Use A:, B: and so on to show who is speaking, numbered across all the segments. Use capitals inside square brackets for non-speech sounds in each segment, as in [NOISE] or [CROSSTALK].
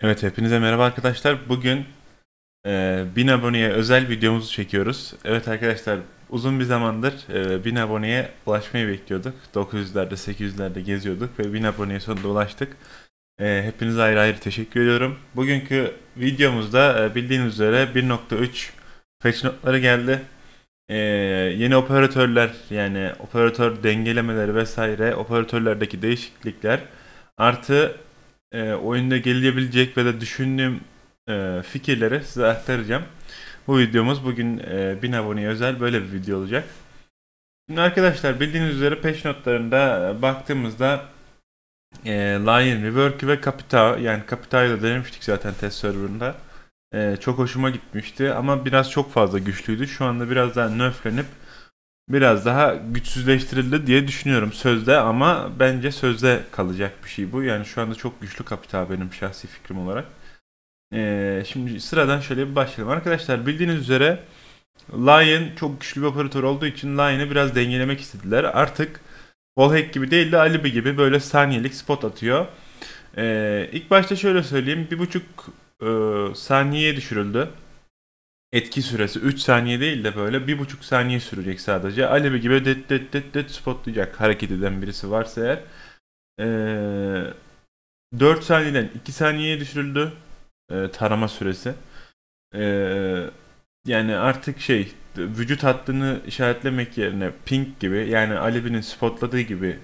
A: Evet hepinize merhaba arkadaşlar. Bugün e, 1000 aboneye özel videomuzu çekiyoruz. Evet arkadaşlar uzun bir zamandır e, 1000 aboneye ulaşmayı bekliyorduk. 900'lerde 800'lerde geziyorduk ve 1000 aboneye sonunda ulaştık. E, hepinize ayrı ayrı teşekkür ediyorum. Bugünkü videomuzda e, bildiğiniz üzere 1.3 patch notları geldi. E, yeni operatörler yani operatör dengelemeleri vesaire operatörlerdeki değişiklikler artı e, oyunda gelebilecek ve de düşündüğüm e, fikirleri size aktaracağım. Bu videomuz bugün e, 1000 aboneye özel böyle bir video olacak. Şimdi arkadaşlar bildiğiniz üzere patch notlarında e, baktığımızda e, Lion Rework ve Capita yani Capita'yı da denemiştik zaten test serverında. E, çok hoşuma gitmişti ama biraz çok fazla güçlüydü. Şu anda biraz daha nerflenip biraz daha güçsüzleştirildi diye düşünüyorum sözde ama bence sözde kalacak bir şey bu. Yani şu anda çok güçlü kapital benim şahsi fikrim olarak. Ee, şimdi sıradan şöyle bir başlayalım. Arkadaşlar bildiğiniz üzere Lion çok güçlü bir operatör olduğu için Lion'ı biraz dengelemek istediler. Artık Wallhack gibi değil de Alibi gibi böyle saniyelik spot atıyor. Ee, ilk başta şöyle söyleyeyim. 1.5 e, saniyeye düşürüldü etki süresi 3 saniye değil de böyle 1,5 saniye sürecek sadece. Alevi gibi det det det det spotlayacak hareket eden birisi varsa eğer. Ee, 4 saniyeden 2 saniyeye düşürüldü e, tarama süresi. Ee, yani artık şey vücut hattını işaretlemek yerine pink gibi yani Alevi'nin spotladığı gibi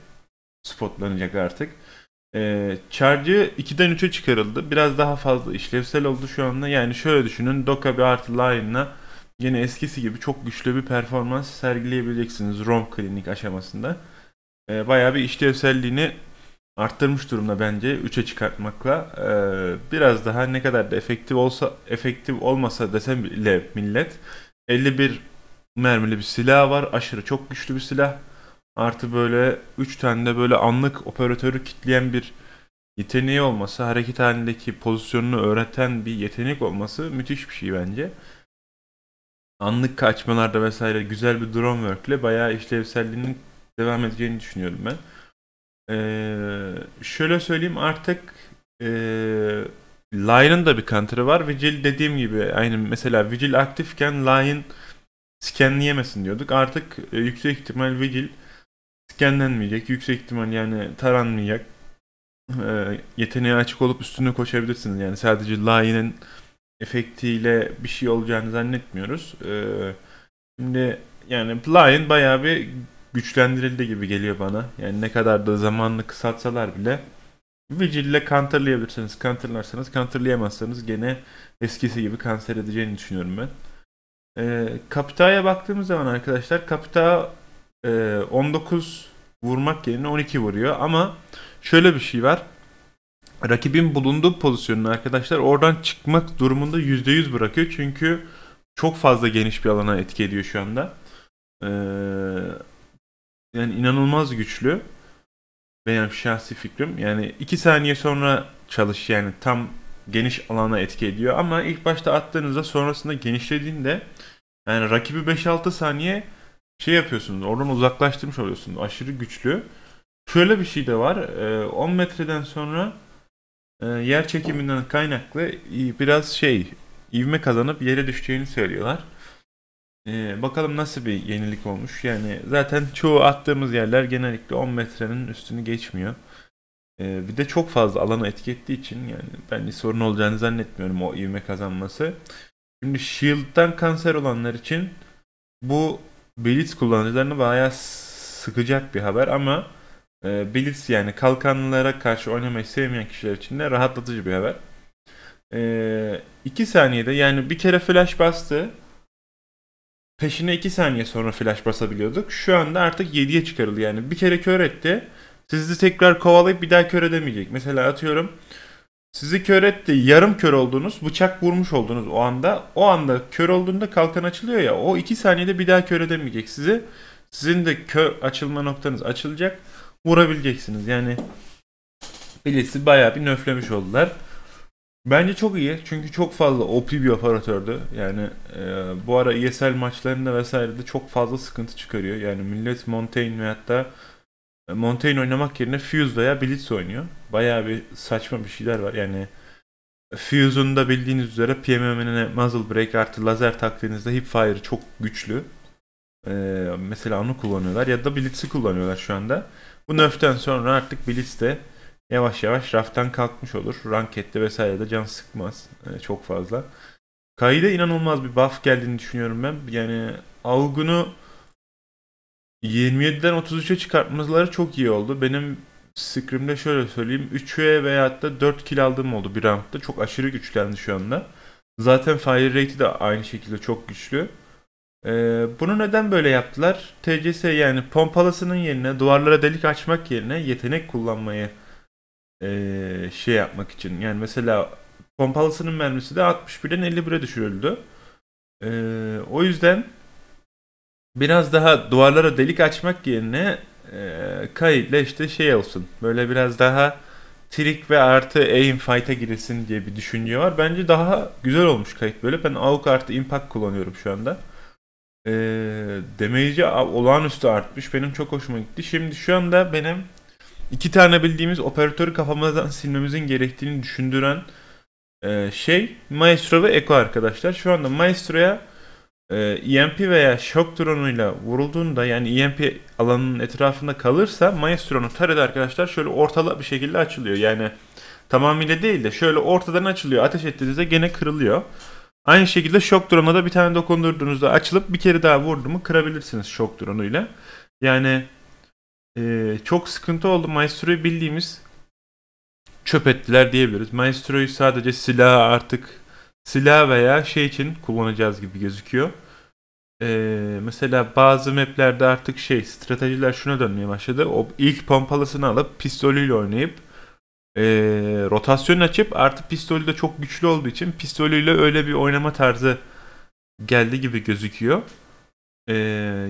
A: spotlanacak artık. E, charge'ı 2'den 3'e çıkarıldı. Biraz daha fazla işlevsel oldu şu anda. Yani şöyle düşünün Docker bir artı Lion'la yine eskisi gibi çok güçlü bir performans sergileyebileceksiniz ROM klinik aşamasında. E, bayağı bir işlevselliğini arttırmış durumda bence 3'e çıkartmakla. E, biraz daha ne kadar da efektif olsa efektif olmasa desem bile millet 51 mermili bir silah var. Aşırı çok güçlü bir silah. Artı böyle 3 tane de böyle anlık operatörü kitleyen bir yeteneği olması, hareket halindeki pozisyonunu öğreten bir yetenek olması müthiş bir şey bence. Anlık kaçmalarda vesaire güzel bir drone work ile bayağı işlevselliğinin devam edeceğini düşünüyorum ben. Ee, şöyle söyleyeyim artık e, Lion'ın da bir counter'ı var. Vigil dediğim gibi aynı mesela Vigil aktifken Lion scanleyemesin diyorduk. Artık e, yüksek ihtimal Vigil skenlenmeyecek. Yüksek ihtimal yani taranmayacak. E, ee, yeteneği açık olup üstüne koşabilirsiniz. Yani sadece line'in efektiyle bir şey olacağını zannetmiyoruz. E, şimdi yani line bayağı bir güçlendirildi gibi geliyor bana. Yani ne kadar da zamanını kısaltsalar bile Vigil ile counterlayabilirsiniz. Counterlarsanız counterlayamazsanız gene eskisi gibi kanser edeceğini düşünüyorum ben. E, Kapita'ya baktığımız zaman arkadaşlar Kapita e, ee, 19 vurmak yerine 12 vuruyor. Ama şöyle bir şey var. Rakibin bulunduğu pozisyonunu arkadaşlar oradan çıkmak durumunda %100 bırakıyor. Çünkü çok fazla geniş bir alana etki ediyor şu anda. Ee, yani inanılmaz güçlü. Benim şahsi fikrim. Yani 2 saniye sonra çalış yani tam geniş alana etki ediyor. Ama ilk başta attığınızda sonrasında genişlediğinde yani rakibi 5-6 saniye şey yapıyorsunuz, Oradan uzaklaştırmış oluyorsunuz. Aşırı güçlü. Şöyle bir şey de var. E, 10 metreden sonra e, yer çekiminden kaynaklı biraz şey ivme kazanıp yere düşeceğini söylüyorlar. E, bakalım nasıl bir yenilik olmuş. Yani zaten çoğu attığımız yerler genellikle 10 metrenin üstünü geçmiyor. E, bir de çok fazla alanı etki ettiği için yani ben bir sorun olacağını zannetmiyorum o ivme kazanması. Şimdi Shield'dan kanser olanlar için bu Blitz kullanıcılarını bayağı sıkacak bir haber ama e, Blitz yani kalkanlara karşı oynamayı sevmeyen kişiler için de rahatlatıcı bir haber. 2 e, saniyede yani bir kere flash bastı. Peşine 2 saniye sonra flash basabiliyorduk. Şu anda artık 7'ye çıkarıldı yani. Bir kere kör etti. Sizi tekrar kovalayıp bir daha kör edemeyecek. Mesela atıyorum sizi kör etti. Yarım kör oldunuz. Bıçak vurmuş oldunuz o anda. O anda kör olduğunda kalkan açılıyor ya. O 2 saniyede bir daha kör edemeyecek sizi. Sizin de kör açılma noktanız açılacak. Vurabileceksiniz. Yani Blitz'i bayağı bir nöflemiş oldular. Bence çok iyi. Çünkü çok fazla OP bir operatördü. Yani e, bu ara ESL maçlarında vesairede çok fazla sıkıntı çıkarıyor. Yani millet Montaigne ve da Montaigne oynamak yerine Fuse veya Blitz oynuyor. Bayağı bir saçma bir şeyler var. Yani Fuse'un da bildiğiniz üzere PMM'ine muzzle break artı lazer taktiğinizde fire çok güçlü. Ee, mesela onu kullanıyorlar ya da Blitz'i kullanıyorlar şu anda. Bu nerf'ten sonra artık Blitz de yavaş yavaş raftan kalkmış olur. Rankette vesaire de can sıkmaz ee, çok fazla. Kayıda inanılmaz bir buff geldiğini düşünüyorum ben. Yani Algun'u 27'den 33'e çıkartmaları çok iyi oldu. Benim Scrim'de şöyle söyleyeyim. 3'e veya da 4 kill aldığım oldu bir roundda. Çok aşırı güçlendi şu anda. Zaten fire rate'i de aynı şekilde çok güçlü. Ee, bunu neden böyle yaptılar? TCS yani pompalasının yerine duvarlara delik açmak yerine yetenek kullanmayı ee, şey yapmak için. Yani mesela pompalasının mermisi de 61'den 51'e düşürüldü. Ee, o yüzden biraz daha duvarlara delik açmak yerine e, kayıtla işte şey olsun. Böyle biraz daha trik ve artı aim fight'a girilsin diye bir düşünce var. Bence daha güzel olmuş kayıt böyle. Ben AUK artı impact kullanıyorum şu anda. E, damage'i olağanüstü artmış. Benim çok hoşuma gitti. Şimdi şu anda benim iki tane bildiğimiz operatörü kafamızdan [LAUGHS] silmemizin gerektiğini düşündüren e, şey Maestro ve echo arkadaşlar. Şu anda Maestro'ya ee, e, EMP veya şok dronuyla vurulduğunda yani EMP alanının etrafında kalırsa Maestro'nun tarede arkadaşlar şöyle ortalık bir şekilde açılıyor. Yani tamamıyla değil de şöyle ortadan açılıyor. Ateş ettiğinizde gene kırılıyor. Aynı şekilde şok drone'a da bir tane dokundurduğunuzda açılıp bir kere daha vurdu mu kırabilirsiniz şok drone'uyla. Yani e, çok sıkıntı oldu. Maestro'yu bildiğimiz çöp ettiler diyebiliriz. Maestro'yu sadece silah artık silah veya şey için kullanacağız gibi gözüküyor. Ee, mesela bazı maplerde artık şey stratejiler şuna dönmeye başladı. O ilk pompalısını alıp pistolüyle oynayıp e, rotasyon açıp artık pistolü de çok güçlü olduğu için pistolüyle öyle bir oynama tarzı geldi gibi gözüküyor. E,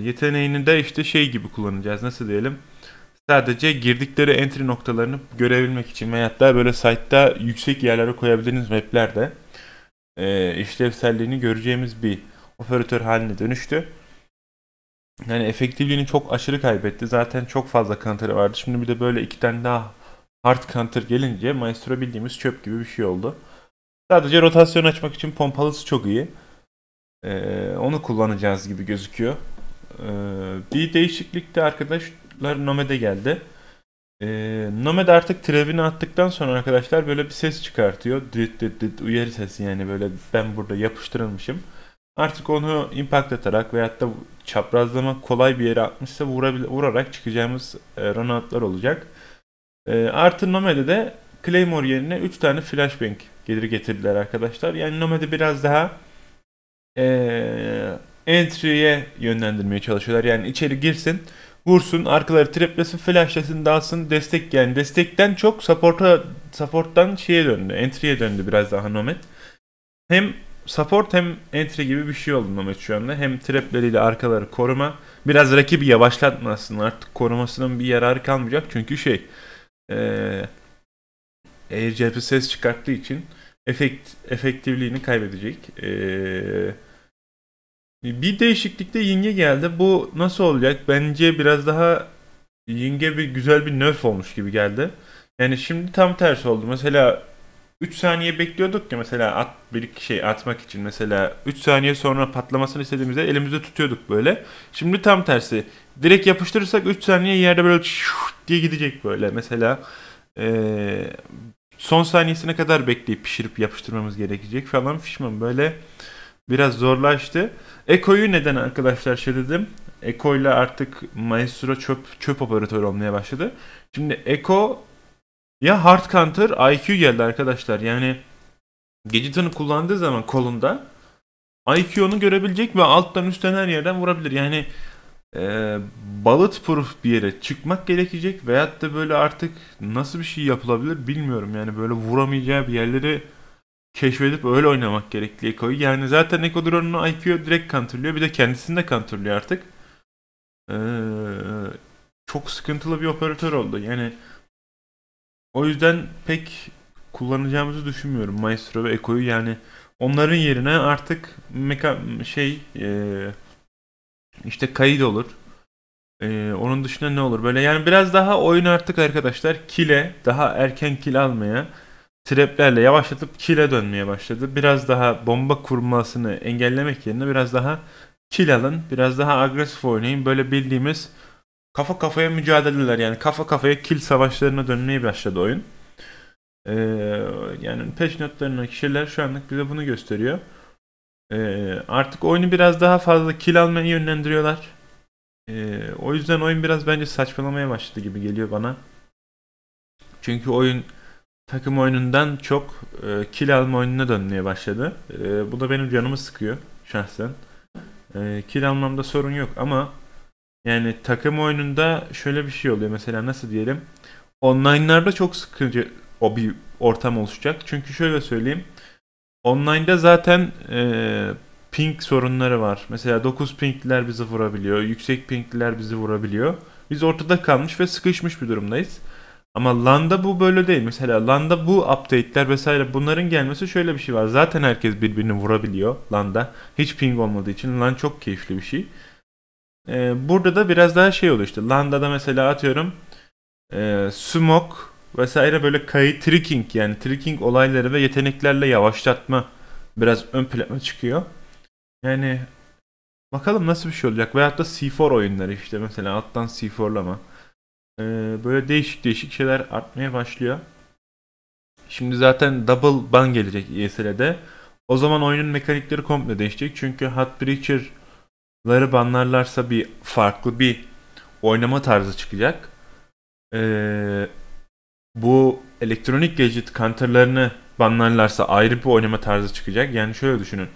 A: yeteneğini de işte şey gibi kullanacağız nasıl diyelim. Sadece girdikleri entry noktalarını görebilmek için ve hatta böyle site'da yüksek yerlere koyabildiğiniz maplerde e, işlevselliğini göreceğimiz bir operatör haline dönüştü. Yani efektifliğini çok aşırı kaybetti. Zaten çok fazla counter'ı vardı. Şimdi bir de böyle iki tane daha hard counter gelince Maestro bildiğimiz çöp gibi bir şey oldu. Sadece rotasyon açmak için pompalısı çok iyi. Ee, onu kullanacağız gibi gözüküyor. Ee, bir değişiklikte de arkadaşlar Nomad'e geldi. E, Nomad artık trevini attıktan sonra arkadaşlar böyle bir ses çıkartıyor. Dit dit dit uyarı sesi yani böyle ben burada yapıştırılmışım. Artık onu impact atarak veyahut da çaprazlama kolay bir yere atmışsa vurarak çıkacağımız e, runoutlar olacak. E, artı Nomad'e de Claymore yerine 3 tane flashbang gelir getirdiler arkadaşlar. Yani Nomad'i biraz daha e, entry'ye yönlendirmeye çalışıyorlar. Yani içeri girsin vursun, arkaları triplesin, flashlasın, dansın, destek yani destekten çok support'a support'tan şeye döndü. Entry'ye döndü biraz daha Nomad. Hem support hem entry gibi bir şey oldu Nomad şu anda. Hem trapleriyle arkaları koruma. Biraz rakibi yavaşlatmasın. Artık korumasının bir yararı kalmayacak. Çünkü şey ee, Air ses çıkarttığı için efekt efektifliğini kaybedecek. Eee bir değişiklikte de Ying'e geldi. Bu nasıl olacak? Bence biraz daha Ying'e bir güzel bir nerf olmuş gibi geldi. Yani şimdi tam tersi oldu. Mesela 3 saniye bekliyorduk ya mesela at bir şey atmak için mesela 3 saniye sonra patlamasını istediğimizde elimizde tutuyorduk böyle. Şimdi tam tersi. Direkt yapıştırırsak 3 saniye yerde böyle diye gidecek böyle. Mesela ee, son saniyesine kadar bekleyip pişirip yapıştırmamız gerekecek falan fişman böyle biraz zorlaştı. Eko'yu neden arkadaşlar şey dedim. Eko ile artık Maestro çöp çöp operatörü olmaya başladı. Şimdi Eko ya hard counter IQ geldi arkadaşlar. Yani Gadget'ını kullandığı zaman kolunda IQ onu görebilecek ve alttan üstten her yerden vurabilir. Yani e, bullet proof bir yere çıkmak gerekecek veyahut da böyle artık nasıl bir şey yapılabilir bilmiyorum. Yani böyle vuramayacağı bir yerleri keşfedip öyle oynamak gerekli Eko'yu. Yani zaten Eko drone'unu IP'yo direkt counterlıyor. Bir de kendisini de counterlıyor artık. Ee, çok sıkıntılı bir operatör oldu. Yani o yüzden pek kullanacağımızı düşünmüyorum Maestro ve Eko'yu. Yani onların yerine artık meka şey e, işte kayıt olur. E, onun dışında ne olur? Böyle yani biraz daha oyun artık arkadaşlar kile daha erken kil almaya traplerle yavaşlatıp kile dönmeye başladı. Biraz daha bomba kurmasını engellemek yerine biraz daha kill alın, biraz daha agresif oynayın. Böyle bildiğimiz kafa kafaya mücadeleler yani kafa kafaya kill savaşlarına dönmeye başladı oyun. Ee, yani patch notlarına kişiler şu anlık bize bunu gösteriyor. Ee, artık oyunu biraz daha fazla kill almaya yönlendiriyorlar. Ee, o yüzden oyun biraz bence saçmalamaya başladı gibi geliyor bana. Çünkü oyun takım oyunundan çok e, kil alma oyununa dönmeye başladı. E, bu da benim canımı sıkıyor şahsen. E, kil almamda sorun yok ama yani takım oyununda şöyle bir şey oluyor mesela nasıl diyelim. Online'larda çok sıkıcı o bir ortam oluşacak. Çünkü şöyle söyleyeyim. Online'da zaten e, ping sorunları var. Mesela 9 pingliler bizi vurabiliyor. Yüksek pingliler bizi vurabiliyor. Biz ortada kalmış ve sıkışmış bir durumdayız. Ama LAN'da bu böyle değil. Mesela LAN'da bu update'ler vesaire bunların gelmesi şöyle bir şey var. Zaten herkes birbirini vurabiliyor LAN'da. Hiç ping olmadığı için LAN çok keyifli bir şey. Ee, burada da biraz daha şey oluyor işte. LAN'da da mesela atıyorum e, smoke vesaire böyle kayı tricking yani tricking olayları ve yeteneklerle yavaşlatma biraz ön plana çıkıyor. Yani bakalım nasıl bir şey olacak. Veyahut da C4 oyunları işte mesela alttan C4'lama e, böyle değişik değişik şeyler artmaya başlıyor. Şimdi zaten double ban gelecek ESL'de. O zaman oyunun mekanikleri komple değişecek. Çünkü Hot Breacher'ları banlarlarsa bir farklı bir oynama tarzı çıkacak. Ee, bu elektronik gadget counterlarını banlarlarsa ayrı bir oynama tarzı çıkacak. Yani şöyle düşünün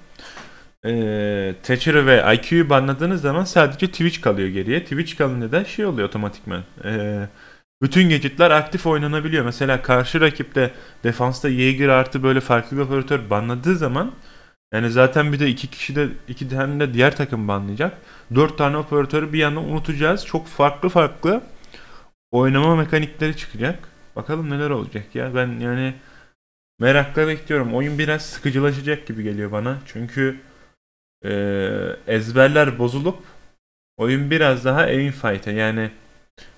A: e, Thatcher'ı ve IQ'yu banladığınız zaman sadece Twitch kalıyor geriye. Twitch kalınca da şey oluyor otomatikman. E, bütün gadgetler aktif oynanabiliyor. Mesela karşı rakipte defansta Jaeger artı böyle farklı bir operatör banladığı zaman yani zaten bir de iki kişi de iki tane de diğer takım banlayacak. Dört tane operatörü bir yandan unutacağız. Çok farklı farklı oynama mekanikleri çıkacak. Bakalım neler olacak ya. Ben yani merakla bekliyorum. Oyun biraz sıkıcılaşacak gibi geliyor bana. Çünkü e, ezberler bozulup oyun biraz daha aim fight'e yani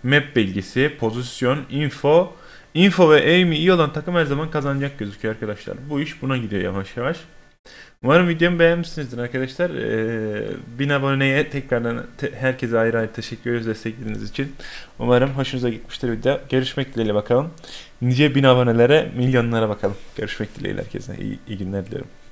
A: map bilgisi, pozisyon, info, info ve aim'i iyi olan takım her zaman kazanacak gözüküyor arkadaşlar. Bu iş buna gidiyor yavaş yavaş. Umarım videomu beğenmişsinizdir arkadaşlar. Ee, 1000 aboneye tekrardan te- herkese ayrı ayrı teşekkür ediyoruz desteklediğiniz için. Umarım hoşunuza gitmiştir video. Görüşmek dileğiyle bakalım. Nice bin abonelere, milyonlara bakalım. Görüşmek dileğiyle herkese. İyi, iyi günler dilerim.